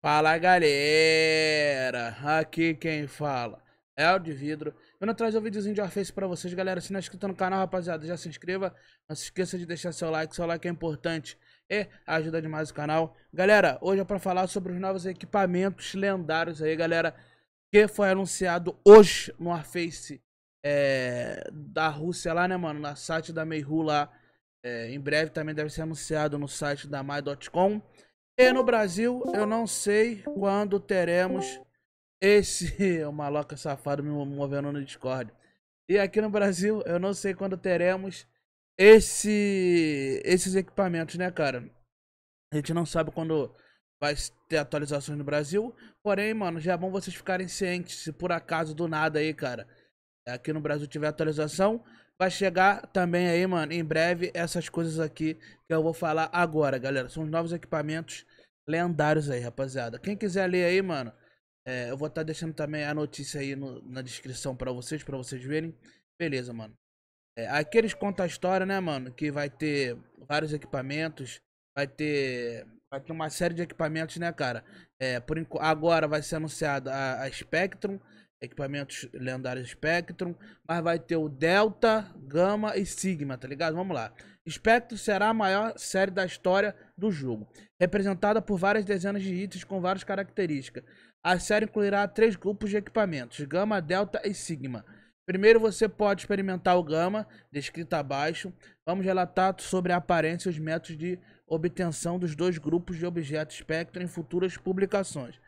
Fala galera, aqui quem fala é o de vidro. não trazer o um videozinho de Warface pra vocês, galera. Se não é inscrito no canal, rapaziada, já se inscreva. Não se esqueça de deixar seu like, seu like é importante e ajuda demais o canal. Galera, hoje é pra falar sobre os novos equipamentos lendários aí, galera, que foi anunciado hoje no Warface é, da Rússia lá, né, mano? Na site da Meihu lá. É, em breve também deve ser anunciado no site da My.com. E no Brasil, eu não sei quando teremos esse. O maloca safado me movendo no Discord. E aqui no Brasil, eu não sei quando teremos esse, esses equipamentos, né, cara? A gente não sabe quando vai ter atualizações no Brasil. Porém, mano, já é bom vocês ficarem cientes. Se por acaso do nada aí, cara, aqui no Brasil tiver atualização, vai chegar também aí, mano, em breve essas coisas aqui que eu vou falar agora, galera. São os novos equipamentos lendários aí, rapaziada. Quem quiser ler aí, mano, é, eu vou estar tá deixando também a notícia aí no, na descrição para vocês, para vocês verem. Beleza, mano. É, aqui eles contam a história, né, mano? Que vai ter vários equipamentos, vai ter, vai ter uma série de equipamentos, né, cara? É, por, agora vai ser anunciada a, a Spectrum, equipamentos lendários Spectrum, mas vai ter o Delta, Gama e Sigma, tá ligado? Vamos lá. Spectrum será a maior série da história do jogo, representada por várias dezenas de itens com várias características. A série incluirá três grupos de equipamentos: Gama, Delta e Sigma. Primeiro você pode experimentar o Gama, descrito abaixo. Vamos relatar sobre a aparência e os métodos de obtenção dos dois grupos de objetos Spectrum em futuras publicações.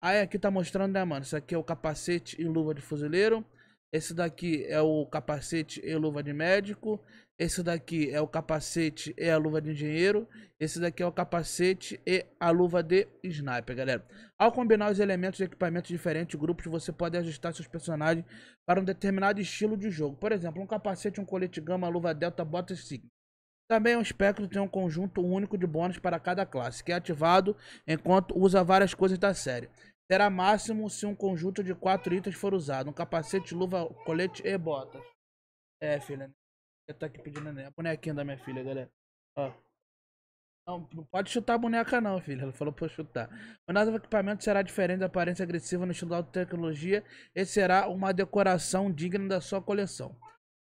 Aí ah, é, aqui tá mostrando, né, mano? Isso aqui é o capacete e luva de fuzileiro. Esse daqui é o capacete e luva de médico. Esse daqui é o capacete e a luva de engenheiro. Esse daqui é o capacete e a luva de sniper, galera. Ao combinar os elementos e equipamentos de diferentes grupos, você pode ajustar seus personagens para um determinado estilo de jogo. Por exemplo, um capacete, um colete gama, luva delta, botas sign também o espectro tem um conjunto único de bônus para cada classe, que é ativado enquanto usa várias coisas da série. Será máximo se um conjunto de quatro itens for usado: um capacete, luva, colete e botas. É, filha. Eu tô tá aqui pedindo né? a bonequinha da minha filha, galera. Ó. Não, não pode chutar a boneca, não, filha. Ela falou pra chutar. O nosso equipamento será diferente da aparência agressiva no estilo da alta tecnologia e será uma decoração digna da sua coleção.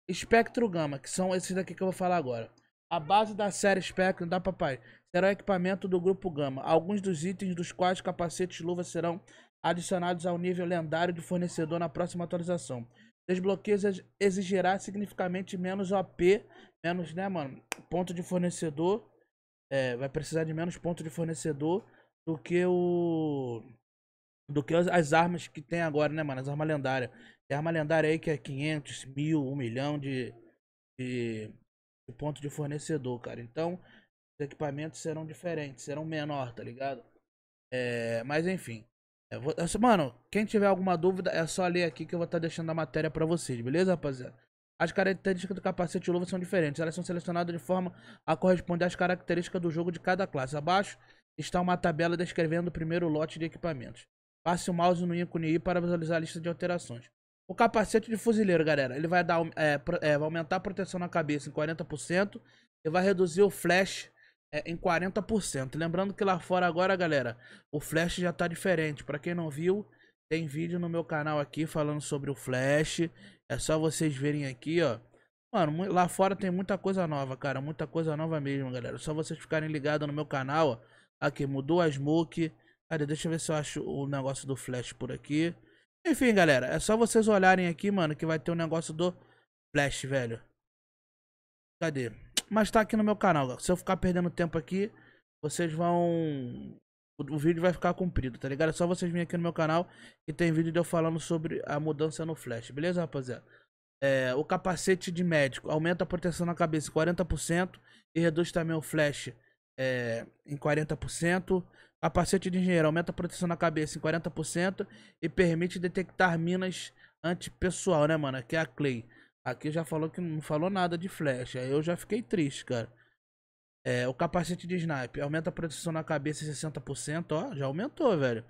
Espectro Gama, que são esses daqui que eu vou falar agora. A base da série Spectrum da Papai será o equipamento do grupo Gama, alguns dos itens dos quais capacetes e luvas serão adicionados ao nível lendário do fornecedor na próxima atualização. Desbloqueio exigirá significativamente menos OP, menos, né, mano, ponto de fornecedor. É, vai precisar de menos ponto de fornecedor do que o do que as armas que tem agora, né, mano? As armas lendárias. Tem arma lendária aí que é 500, mil, 1 milhão de, de ponto de fornecedor, cara. Então, os equipamentos serão diferentes, serão menor, tá ligado? É, mas enfim. Vou, mano, quem tiver alguma dúvida, é só ler aqui que eu vou estar tá deixando a matéria para vocês, beleza, rapaziada? As características do capacete e luva são diferentes. Elas são selecionadas de forma a corresponder às características do jogo de cada classe. Abaixo está uma tabela descrevendo o primeiro lote de equipamentos. Passe o mouse no ícone I para visualizar a lista de alterações. O capacete de fuzileiro, galera, ele vai dar é, é, vai aumentar a proteção na cabeça em 40% e vai reduzir o flash é, em 40%. Lembrando que lá fora agora, galera, o flash já tá diferente. Para quem não viu, tem vídeo no meu canal aqui falando sobre o flash. É só vocês verem aqui, ó. Mano, lá fora tem muita coisa nova, cara, muita coisa nova mesmo, galera. É só vocês ficarem ligados no meu canal, ó. Aqui mudou a smoke. Cara, deixa eu ver se eu acho o negócio do flash por aqui. Enfim, galera, é só vocês olharem aqui, mano, que vai ter um negócio do Flash, velho. Cadê? Mas tá aqui no meu canal, Se eu ficar perdendo tempo aqui, vocês vão... O vídeo vai ficar comprido, tá ligado? É só vocês virem aqui no meu canal e tem vídeo de eu falando sobre a mudança no Flash, beleza, rapaziada? É, o capacete de médico aumenta a proteção na cabeça em 40% e reduz também o flash é, em 40%. A de engenheiro aumenta a proteção na cabeça em 40% e permite detectar minas antipessoal, né, mano? Aqui é a Clay. Aqui já falou que não falou nada de flecha. Eu já fiquei triste, cara. É, o capacete de sniper aumenta a proteção na cabeça em 60%, ó. Já aumentou, velho.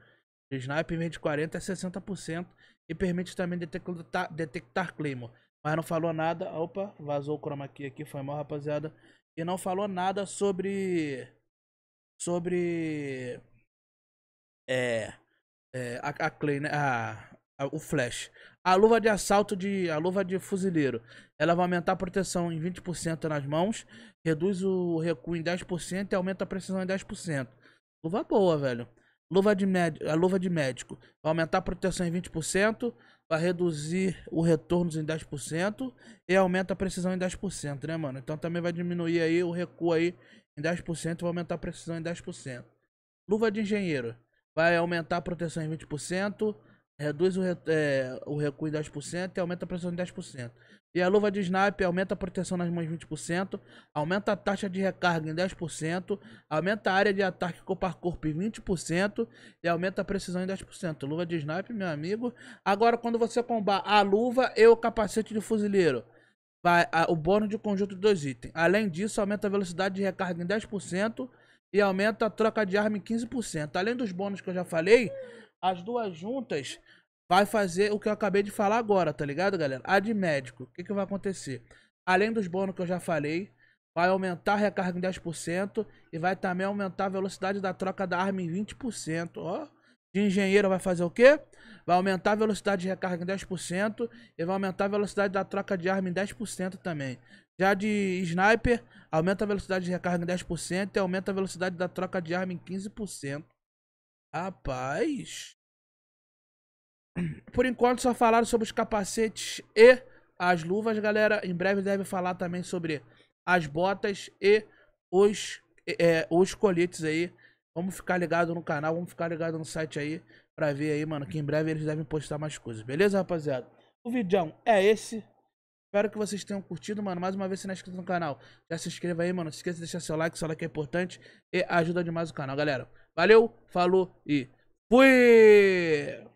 De sniper em vez de 40% a 60% e permite também detectar, detectar Claymore. Mas não falou nada. Opa, vazou o chroma key aqui, foi mal, rapaziada. E não falou nada sobre sobre é, é a, a, Clay, né? A, a, o Flash. A luva de assalto de a luva de fuzileiro, ela vai aumentar a proteção em 20% nas mãos, reduz o recuo em 10% e aumenta a precisão em 10%. Luva boa, velho. Luva de médico, a luva de médico vai aumentar a proteção em 20%, vai reduzir o retorno em 10% e aumenta a precisão em 10%, né, mano? Então também vai diminuir aí o recuo aí em 10%, vai aumentar a precisão em 10%. Luva de engenheiro vai aumentar a proteção em 20%, reduz o, re, é, o recuo em 10% e aumenta a pressão em 10%. E a luva de snipe aumenta a proteção nas mãos em 20%, aumenta a taxa de recarga em 10%, aumenta a área de ataque corpo a corpo em 20% e aumenta a precisão em 10%. Luva de snipe meu amigo. Agora, quando você combar a luva e o capacete de fuzileiro, o bônus de conjunto de dois itens. Além disso, aumenta a velocidade de recarga em 10% e aumenta a troca de arma em 15%. Além dos bônus que eu já falei, as duas juntas vai fazer o que eu acabei de falar agora, tá ligado, galera? A de médico, o que, que vai acontecer? Além dos bônus que eu já falei, vai aumentar a recarga em 10% e vai também aumentar a velocidade da troca da arma em 20%. Ó, de engenheiro vai fazer o quê? Vai aumentar a velocidade de recarga em 10% e vai aumentar a velocidade da troca de arma em 10% também. Já de sniper, aumenta a velocidade de recarga em 10% e aumenta a velocidade da troca de arma em 15%. Rapaz. Por enquanto só falaram sobre os capacetes e as luvas, galera. Em breve deve falar também sobre as botas e os, é, os coletes aí Vamos ficar ligado no canal, vamos ficar ligado no site aí pra ver aí, mano, que em breve eles devem postar mais coisas, beleza, rapaziada? O vídeo é esse. Espero que vocês tenham curtido, mano. Mais uma vez, se não é inscrito no canal, já se inscreva aí, mano. Não esqueça de deixar seu like, seu like é importante e ajuda demais o canal, galera. Valeu, falou e fui!